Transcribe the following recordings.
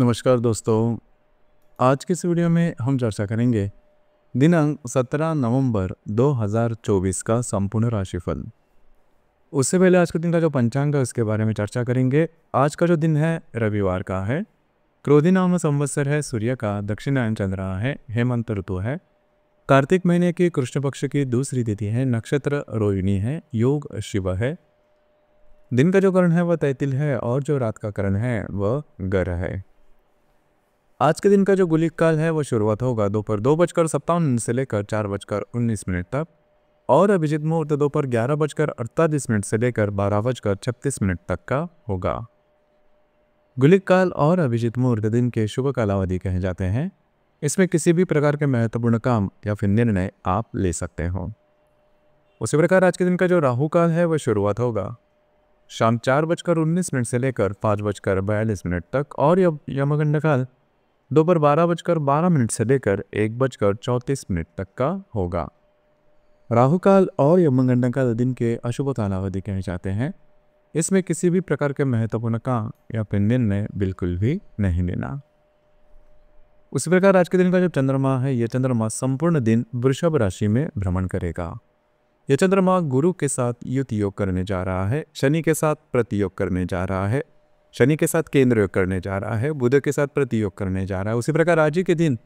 नमस्कार दोस्तों आज के इस वीडियो में हम चर्चा करेंगे दिनांक 17 नवंबर 2024 का संपूर्ण राशिफल उससे पहले आज के दिन का जो पंचांग है उसके बारे में चर्चा करेंगे आज का जो दिन है रविवार का है क्रोधी नाम संवत्सर है सूर्य का दक्षिणायन चंद्र है हेमंत ऋतु है कार्तिक महीने की कृष्ण पक्ष की दूसरी तिथि है नक्षत्र रोहिणी है योग शिव है दिन का जो करण है वह तैतिल है और जो रात का करण है वह गर है आज के दिन का जो गुलिक काल है वो शुरुआत होगा दोपहर दो बजकर सत्तावन मिनट से लेकर चार बजकर उन्नीस मिनट तक और अभिजीत मुहूर्त दोपहर ग्यारह बजकर अड़तालीस मिनट से लेकर बारह बजकर छत्तीस मिनट तक का होगा गुलिक काल और अभिजीत मुहूर्त दिन के शुभ कालावधि कहे जाते हैं इसमें किसी भी प्रकार के महत्वपूर्ण काम या फिर निर्णय आप ले सकते हो उसी प्रकार आज के दिन का जो राहु काल है वह शुरुआत होगा शाम चार बजकर उन्नीस मिनट से लेकर पाँच बजकर बयालीस मिनट तक और यमगंड काल दोपहर बारह बजकर बारह मिनट से लेकर एक बजकर चौंतीस मिनट तक का होगा राहु काल और यमगंडा काल दिन के अशुभ कालावधि कहे जाते हैं इसमें किसी भी प्रकार के महत्वपूर्ण काम या फिर निर्णय बिल्कुल भी नहीं लेना उसी प्रकार आज के दिन का जो चंद्रमा है यह चंद्रमा संपूर्ण दिन वृषभ राशि में भ्रमण करेगा यह चंद्रमा गुरु के साथ युति योग करने जा रहा है शनि के साथ प्रतियोग करने जा रहा है शनि के साथ केंद्र योग करने जा रहा है बुध के साथ प्रतियोग करने जा रहा है उसी प्रकार आज ही के दिन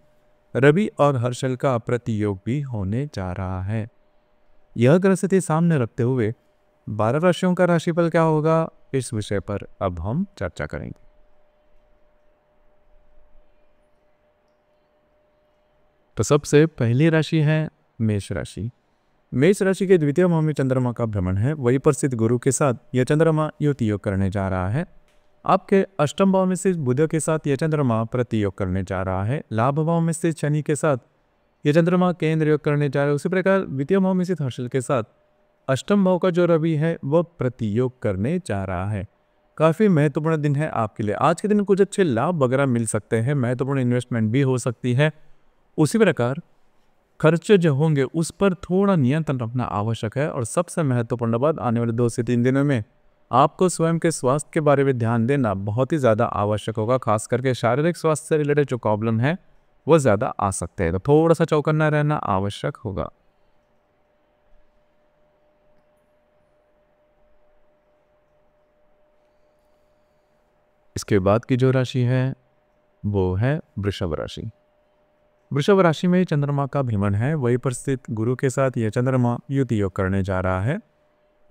रवि और हर्षल का प्रतियोग भी होने जा रहा है यह ग्रह स्थिति सामने रखते हुए बारह राशियों का राशिफल क्या होगा इस विषय पर अब हम चर्चा करेंगे तो सबसे पहली राशि है मेष राशि मेष राशि के द्वितीय भाव में चंद्रमा का भ्रमण है वही पर गुरु के साथ यह चंद्रमा युति योग करने जा रहा है आपके अष्टम भाव में से बुध के साथ ये चंद्रमा प्रतियोग करने जा रहा है लाभ भाव में से शनि के साथ ये चंद्रमा केंद्र योग करने जा रहा है उसी प्रकार द्वितीय भाव में से हर्षल के साथ अष्टम भाव का जो रवि है वह प्रतियोग करने जा रहा है काफ़ी महत्वपूर्ण दिन है आपके लिए आज के दिन कुछ अच्छे लाभ वगैरह मिल सकते हैं महत्वपूर्ण इन्वेस्टमेंट भी हो सकती है उसी प्रकार खर्चे जो होंगे उस पर थोड़ा नियंत्रण रखना आवश्यक है और सबसे महत्वपूर्ण बात आने वाले दो से तीन दिनों में आपको स्वयं के स्वास्थ्य के बारे में ध्यान देना बहुत ही ज़्यादा आवश्यक होगा खास करके शारीरिक स्वास्थ्य से रिलेटेड जो प्रॉब्लम है वो ज़्यादा आ सकते हैं तो थोड़ा सा चौकन्ना रहना आवश्यक होगा इसके बाद की जो राशि है वो है वृषभ राशि वृषभ राशि में चंद्रमा का भ्रमण है वही पर स्थित गुरु के साथ यह चंद्रमा युति योग करने जा रहा है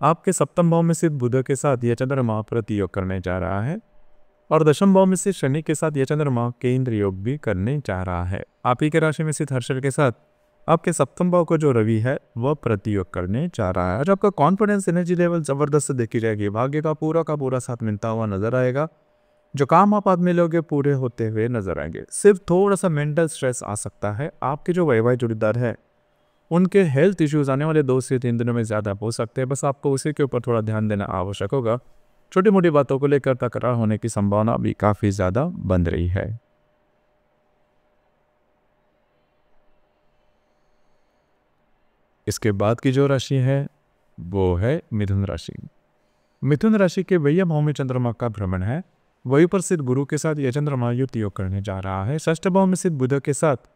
आपके सप्तम भाव में स्थित बुध के साथ यह चंद्रमा प्रतियोग करने जा रहा है और दशम भाव में स्थित शनि के साथ यह चंद्रमा केंद्र योग भी करने जा रहा है आप ही के राशि में स्थित हर्षल के साथ आपके सप्तम भाव को जो रवि है वह प्रतियोग करने जा रहा है आज आपका कॉन्फिडेंस एनर्जी लेवल जबरदस्त देखी जाएगी भाग्य का पूरा का पूरा साथ मिलता हुआ नजर आएगा जो काम आप आदमी लोगे पूरे होते हुए नजर आएंगे सिर्फ थोड़ा सा मेंटल स्ट्रेस आ सकता है आपके जो वैवाहिक जुड़ीदार है उनके हेल्थ इश्यूज आने वाले दो से तीन दिनों में ज़्यादा हो सकते हैं बस आपको उसी के ऊपर थोड़ा ध्यान देना आवश्यक होगा छोटी मोटी बातों को लेकर तकरार होने की संभावना भी काफ़ी ज़्यादा बन रही है इसके बाद की जो राशि है वो है मिथुन राशि मिथुन राशि के वैया भाव में चंद्रमा का भ्रमण है वही पर सिद्ध गुरु के साथ यह चंद्रमा युक्त योग करने जा रहा है षष्ट भाव में सिद्ध बुध के साथ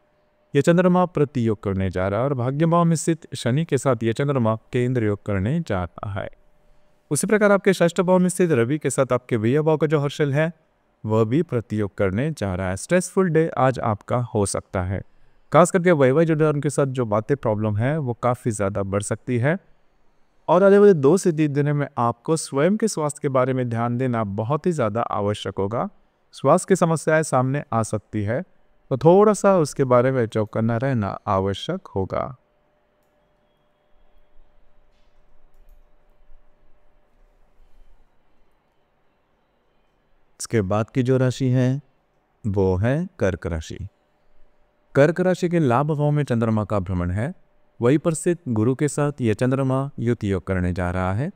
यह चंद्रमा प्रति योग करने जा रहा है और भाग्य भाव में स्थित शनि के साथ यह चंद्रमा केंद्र योग करने जा रहा है उसी प्रकार आपके षष्ठ भाव में स्थित रवि के साथ आपके व्यय भाव का जो हर्षल है वह भी प्रतियोग करने जा रहा है स्ट्रेसफुल डे आज आपका हो सकता है खास करके वैवाहिक जुड़े उनके साथ जो बातें प्रॉब्लम है वो काफ़ी ज़्यादा बढ़ सकती है और आने वाले दो से तीन दिनों में आपको स्वयं के स्वास्थ्य के बारे में ध्यान देना बहुत ही ज़्यादा आवश्यक होगा स्वास्थ्य की समस्याएं सामने आ सकती है तो थोड़ा सा उसके बारे में चौकन्ना रहना आवश्यक होगा इसके बाद की जो राशि है वो है कर्क राशि कर्क राशि के लाभ भाव में चंद्रमा का भ्रमण है वही पर स्थित गुरु के साथ यह चंद्रमा युत योग करने जा रहा है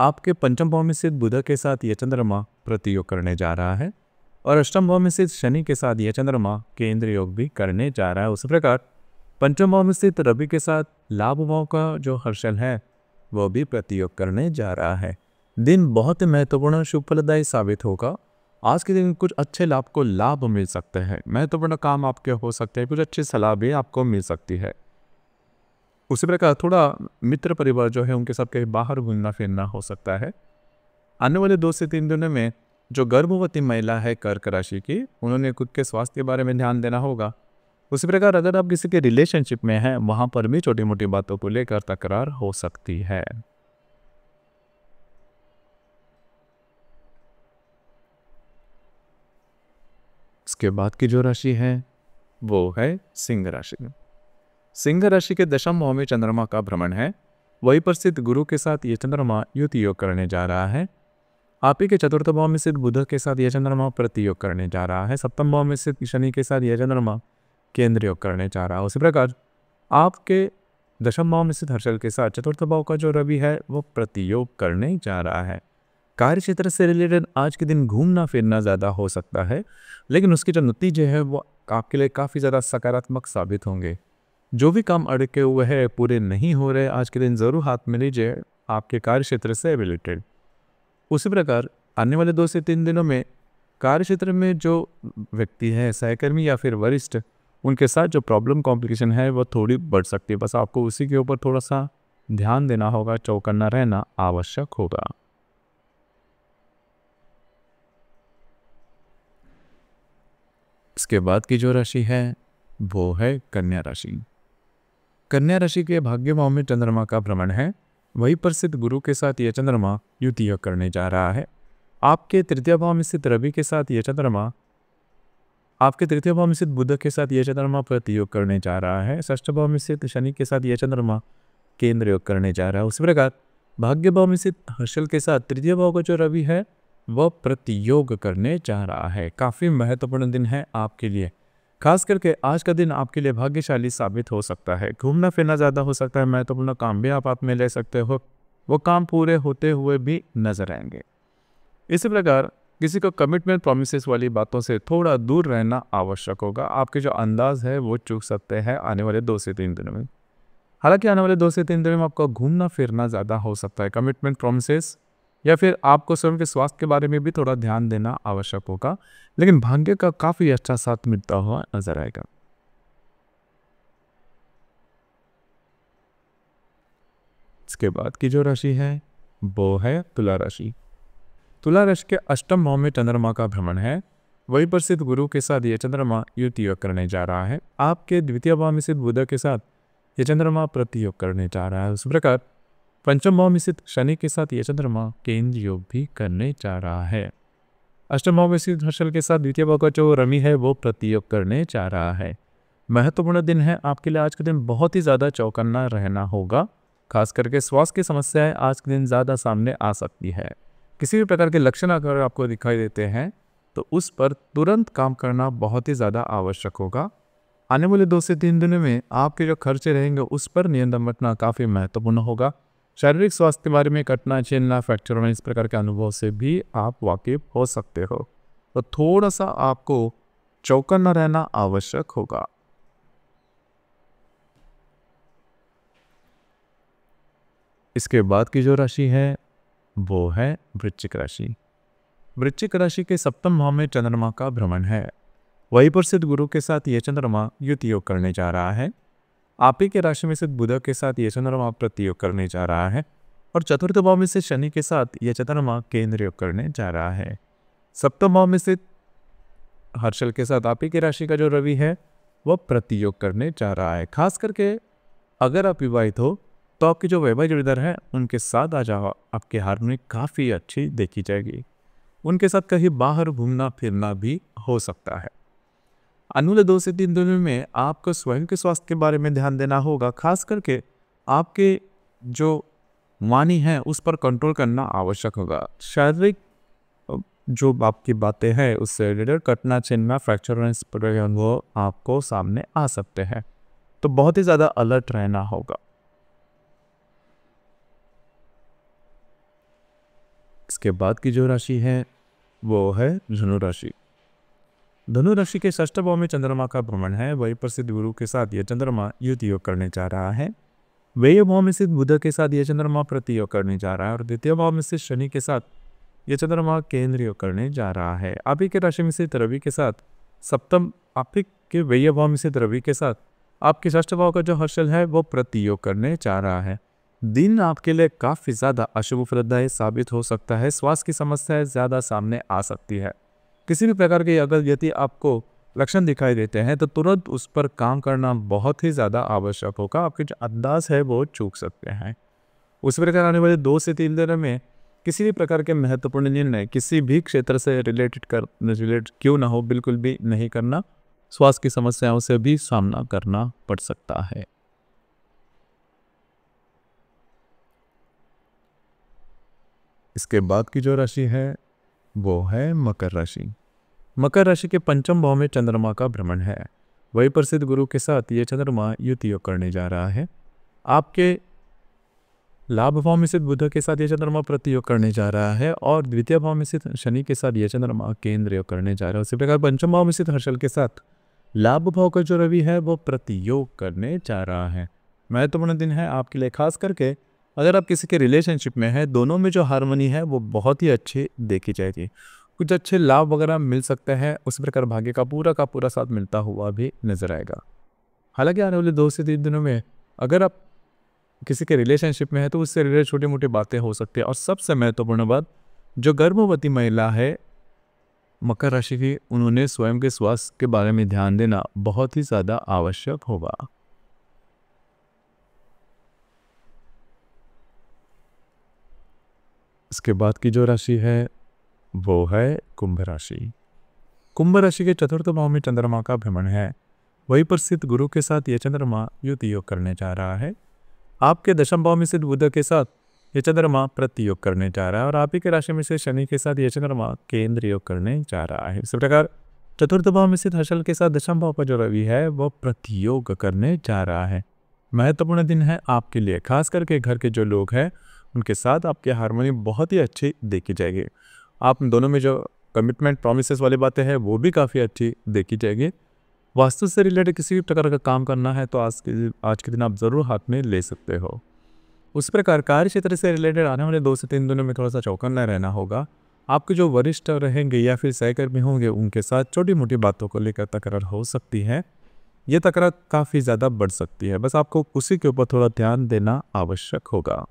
आपके पंचम भाव में स्थित बुध के साथ यह चंद्रमा प्रतियोग करने जा रहा है और अष्टम भाव में स्थित शनि के साथ यह चंद्रमा केंद्र योग भी करने जा रहा है उसी प्रकार पंचम भाव में स्थित रवि के साथ लाभ भाव का जो हर्षल है वह भी प्रतियोग करने जा रहा है दिन बहुत ही महत्वपूर्ण शुभ फलदायी साबित होगा आज के दिन कुछ अच्छे लाभ को लाभ मिल सकते हैं महत्वपूर्ण काम आपके हो सकते हैं कुछ अच्छी सलाह भी आपको मिल सकती है उसी प्रकार थोड़ा मित्र परिवार जो है उनके साथ कहीं बाहर घूमना फिरना हो सकता है आने वाले दो से तीन दिनों में जो गर्भवती महिला है कर्क राशि की उन्होंने खुद के स्वास्थ्य के बारे में ध्यान देना होगा उसी प्रकार अगर आप किसी के रिलेशनशिप में हैं वहाँ पर भी छोटी मोटी बातों को लेकर तकरार हो सकती है इसके बाद की जो राशि है वो है सिंह राशि सिंह राशि के दशम भाव में चंद्रमा का भ्रमण है वही पर गुरु के साथ ये चंद्रमा युति योग करने जा रहा है आप ही के चतुर्थ भाव में स्थित बुध के साथ यह चंद्रमा प्रतियोग करने जा रहा है सप्तम भाव में स्थित शनि के साथ यह चंद्रमा केंद्र योग करने जा रहा है उसी प्रकार आपके दशम भाव में स्थित हर्षल के साथ चतुर्थ भाव का जो रवि है वो प्रतियोग करने जा रहा है कार्य क्षेत्र से रिलेटेड आज के दिन घूमना फिरना ज़्यादा हो सकता है लेकिन उसके जो नतीजे हैं वो आपके लिए काफ़ी ज़्यादा सकारात्मक साबित होंगे जो भी काम अड़के हुए हैं पूरे नहीं हो रहे आज के दिन ज़रूर हाथ में लीजिए आपके कार्य क्षेत्र से रिलेटेड उसी प्रकार आने वाले दो से तीन दिनों में कार्य क्षेत्र में जो व्यक्ति है सहकर्मी या फिर वरिष्ठ उनके साथ जो प्रॉब्लम कॉम्प्लिकेशन है वह थोड़ी बढ़ सकती है बस आपको उसी के ऊपर थोड़ा सा ध्यान देना होगा चौकन्ना रहना आवश्यक होगा इसके बाद की जो राशि है वो है कन्या राशि कन्या राशि के भाग्य भाव में चंद्रमा का भ्रमण है वही प्रसिद्ध गुरु के साथ यह चंद्रमा युति योग करने जा रहा है आपके तृतीय भाव में स्थित रवि के साथ यह चंद्रमा आपके तृतीय भाव में स्थित बुद्ध के साथ यह चंद्रमा प्रतियोग करने जा रहा है ष्ठ भाव में स्थित शनि के साथ यह चंद्रमा केंद्र योग करने जा रहा है उसी प्रकार भाग्य भाव में स्थित हर्षल के साथ तृतीय भाव का जो रवि है वह प्रतियोग करने जा रहा है काफ़ी महत्वपूर्ण दिन है आपके लिए खास करके आज का दिन आपके लिए भाग्यशाली साबित हो सकता है घूमना फिरना ज़्यादा हो सकता है महत्वपूर्ण तो काम भी आप आप में ले सकते हो वो काम पूरे होते हुए भी नजर आएंगे इसी प्रकार किसी को कमिटमेंट प्रोमिस वाली बातों से थोड़ा दूर रहना आवश्यक होगा आपके जो अंदाज है वो चूक सकते हैं आने वाले दो से तीन दिनों में हालांकि आने वाले दो से तीन दिनों में आपका घूमना फिरना ज़्यादा हो सकता है कमिटमेंट प्रोमिस या फिर आपको स्वयं के स्वास्थ्य के बारे में भी थोड़ा ध्यान देना आवश्यक होगा लेकिन भाग्य का काफ़ी अच्छा साथ मिलता हुआ नजर आएगा इसके बाद की जो राशि है वो है तुला राशि तुला राशि के अष्टम भाव में चंद्रमा का भ्रमण है वही पर सिद्ध गुरु के साथ यह चंद्रमा युति योग करने जा रहा है आपके द्वितीय भाव में सिद्ध बुद्ध के साथ यह चंद्रमा प्रति योग करने जा रहा है उस प्रकार पंचम भाव में स्थित शनि के साथ यह चंद्रमा केंद्र योग भी करने जा रहा है अष्टम भाव में स्थित हर्षल के साथ द्वितीय भाव का जो रमी है वो प्रतियोग करने जा रहा है महत्वपूर्ण दिन है आपके लिए आज का दिन बहुत ही ज़्यादा चौकन्ना रहना होगा खास करके स्वास्थ्य की समस्याएं आज के दिन ज़्यादा सामने आ सकती है किसी भी प्रकार के लक्षण अगर आपको दिखाई देते हैं तो उस पर तुरंत काम करना बहुत ही ज़्यादा आवश्यक होगा आने वाले दो से तीन दिनों में आपके जो खर्चे रहेंगे उस पर नियंत्रण रखना काफ़ी महत्वपूर्ण होगा शारीरिक स्वास्थ्य के बारे में कटना छीलना फ्रैक्चर होना इस प्रकार के अनुभव से भी आप वाकिफ हो सकते हो तो थोड़ा सा आपको चौकन्ना रहना आवश्यक होगा इसके बाद की जो राशि है वो है वृश्चिक राशि वृश्चिक राशि के सप्तम भाव में चंद्रमा का भ्रमण है वहीं पर सिद्ध गुरु के साथ यह चंद्रमा युति योग करने जा रहा है आप ही के राशि में स्थित बुध के साथ ये चंद्रमा प्रतियोग करने जा रहा है और चतुर्थ भाव में से शनि के साथ यह चंद्रमा केंद्र योग करने जा रहा है सप्तम भाव में स्थित हर्षल के साथ आप ही की राशि का जो रवि है वह प्रतियोग करने जा रहा है खास करके अगर आप विवाहित हो तो आपके जो वैवाहिक जोड़ीदार है उनके साथ आ जाओ आपके हारमोनी काफ़ी अच्छी देखी जाएगी उनके साथ कहीं बाहर घूमना फिरना भी हो सकता है अनुल दो से तीन दिनों में आपको स्वयं के स्वास्थ्य के बारे में ध्यान देना होगा खास करके आपके जो वाणी है उस पर कंट्रोल करना आवश्यक होगा शारीरिक जो आपकी बातें हैं उससे रिलेटेड कटना चिन्हना फ्रैक्चर वो आपको सामने आ सकते हैं तो बहुत ही ज़्यादा अलर्ट रहना होगा इसके बाद की जो राशि है वो है धनु राशि धनु राशि के षष्ठ भाव में चंद्रमा का भ्रमण है वही प्रसिद्ध गुरु के साथ यह चंद्रमा युद्ध योग करने जा रहा है व्यय भाव में स्थित बुध के साथ यह चंद्रमा प्रतियोग करने जा रहा है और द्वितीय भाव में स्थित शनि के साथ यह चंद्रमा केंद्र योग करने जा रहा है आप ही के राशि में स्थित रवि के साथ सप्तम आप के व्यय भाव में स्थित रवि के साथ आपके ष्ठ भाव का जो हर्षल है वो प्रतियोग करने जा रहा है दिन आपके लिए काफ़ी ज़्यादा अशुभ फलदायी साबित हो सकता है स्वास्थ्य की समस्याएं ज़्यादा सामने आ सकती है किसी भी प्रकार के अगर यदि आपको लक्षण दिखाई देते हैं तो तुरंत उस पर काम करना बहुत ही ज़्यादा आवश्यक होगा आपके जो अंदाज है वो चूक सकते हैं उस प्रकार आने वाले दो से तीन दिनों में किसी भी प्रकार के महत्वपूर्ण निर्णय किसी भी क्षेत्र से रिलेटेड कर रिलेट क्यों ना हो बिल्कुल भी नहीं करना स्वास्थ्य की समस्याओं से भी सामना करना पड़ सकता है इसके बाद की जो राशि है वो है मकर राशि मकर राशि के पंचम भाव में चंद्रमा का भ्रमण है वही प्रसिद्ध गुरु के साथ ये चंद्रमा युति योग करने जा रहा है आपके लाभ भाव में स्थित बुद्ध के साथ ये चंद्रमा प्रतियोग करने जा रहा है और द्वितीय भाव में स्थित शनि के साथ ये चंद्रमा केंद्र योग करने जा रहा है उसी प्रकार पंचम भाव में स्थित हर्षल के साथ लाभ भाव का जो रवि है वो प्रतियोग करने जा रहा है महत्वपूर्ण दिन है आपके लिए खास करके अगर आप किसी के रिलेशनशिप में हैं दोनों में जो हारमोनी है वो बहुत ही अच्छी देखी जाएगी कुछ अच्छे लाभ वगैरह मिल सकते हैं उस प्रकार भाग्य का पूरा का पूरा साथ मिलता हुआ भी नज़र आएगा हालांकि आने वाले दो से तीन दिनों में अगर आप किसी के रिलेशनशिप में है तो उससे रिलेटेड छोटी मोटी बातें हो सकती है और सबसे महत्वपूर्ण बात जो गर्भवती महिला है मकर राशि की उन्होंने स्वयं के स्वास्थ्य के बारे में ध्यान देना बहुत ही ज़्यादा आवश्यक होगा इसके बाद की जो राशि है वो है कुंभ राशि कुंभ राशि के चतुर्थ भाव में चंद्रमा का भ्रमण है वही पर स्थित गुरु के साथ यह चंद्रमा युद्ध योग करने जा रहा है आपके दशम भाव में स्थित बुद्ध के साथ यह चंद्रमा प्रतियोग करने जा रहा है और आप ही के राशि में से शनि के साथ यह चंद्रमा केंद्र योग करने जा रहा है इसी प्रकार चतुर्थ भाव में स्थित हर्षल के साथ दशम भाव पर जो रवि है वह प्रतियोग करने जा रहा है महत्वपूर्ण दिन है आपके लिए खास करके घर के जो लोग हैं उनके साथ आपकी हारमोनी बहुत ही अच्छी देखी जाएगी आप दोनों में जो कमिटमेंट प्रोमिस वाली बातें हैं वो भी काफ़ी अच्छी देखी जाएगी वास्तु से रिलेटेड किसी भी प्रकार का काम करना है तो आज के आज के दिन आप ज़रूर हाथ में ले सकते हो उस प्रकार कार्य क्षेत्र से रिलेटेड आने वाले दो से तीन दिनों में थोड़ा सा चौकन्ना रहना होगा आपके जो वरिष्ठ रहेंगे या फिर सहकर्मी होंगे उनके साथ छोटी मोटी बातों को लेकर तकरार हो सकती है ये तकरार काफ़ी ज़्यादा बढ़ सकती है बस आपको उसी के ऊपर थोड़ा ध्यान देना आवश्यक होगा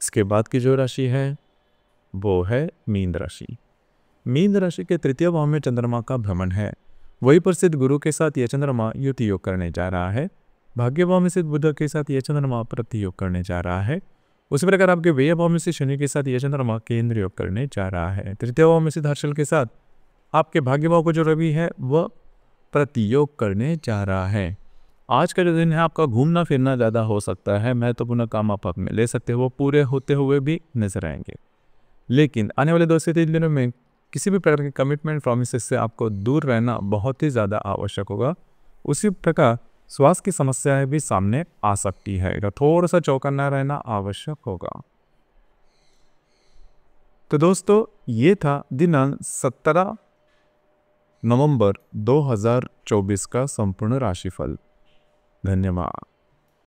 इसके बाद की जो राशि है वो है मीन राशि मीन राशि के तृतीय भाव में चंद्रमा का भ्रमण है वही प्रसिद्ध गुरु के साथ यह चंद्रमा युति योग करने जा रहा है भाग्य भाव में सिद्ध बुद्ध के साथ यह चंद्रमा प्रति योग करने जा रहा है उसी प्रकार आपके व्यय भाव में से शनि के साथ यह चंद्रमा केंद्र योग करने जा रहा है तृतीय भाव में सिद्ध हर्षल के साथ आपके भाग्य भाव को जो रवि है वह प्रतियोग करने जा रहा है आज का जो दिन है आपका घूमना फिरना ज़्यादा हो सकता है महत्वपूर्ण काम आप में ले सकते हो वो पूरे होते हुए भी नजर आएंगे लेकिन आने वाले दो से तीन दिनों में किसी भी प्रकार के कमिटमेंट प्रोमिस से आपको दूर रहना बहुत ही ज़्यादा आवश्यक होगा उसी प्रकार स्वास्थ्य की समस्याएं भी सामने आ सकती है तो थोड़ा सा चौकन्ना रहना आवश्यक होगा तो दोस्तों ये था दिनांक सत्रह नवंबर 2024 का संपूर्ण राशिफल 能的玛。